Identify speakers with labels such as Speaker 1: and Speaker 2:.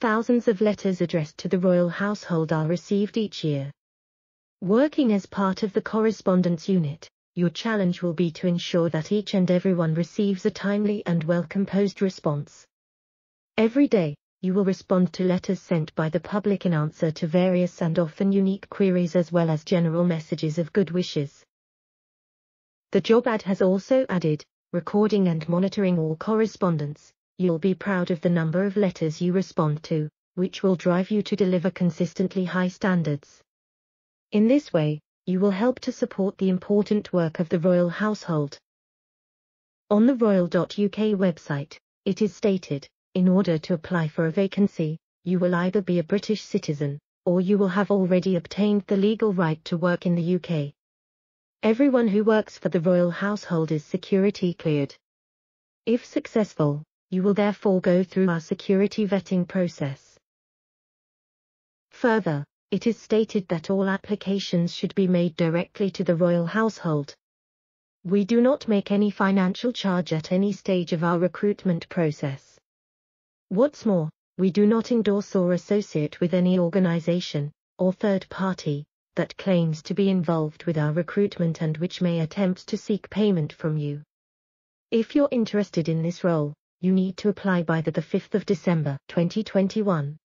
Speaker 1: Thousands of letters addressed to the royal household are received each year. Working as part of the correspondence unit, your challenge will be to ensure that each and everyone receives a timely and well-composed response. Every day, you will respond to letters sent by the public in answer to various and often unique queries as well as general messages of good wishes. The job ad has also added, recording and monitoring all correspondence. You'll be proud of the number of letters you respond to, which will drive you to deliver consistently high standards. In this way, you will help to support the important work of the royal household. On the royal.uk website, it is stated, in order to apply for a vacancy, you will either be a British citizen, or you will have already obtained the legal right to work in the UK. Everyone who works for the royal household is security cleared. If successful, you will therefore go through our security vetting process. Further, it is stated that all applications should be made directly to the royal household. We do not make any financial charge at any stage of our recruitment process. What's more, we do not endorse or associate with any organization, or third party, that claims to be involved with our recruitment and which may attempt to seek payment from you. If you're interested in this role, you need to apply by the 5th of December 2021.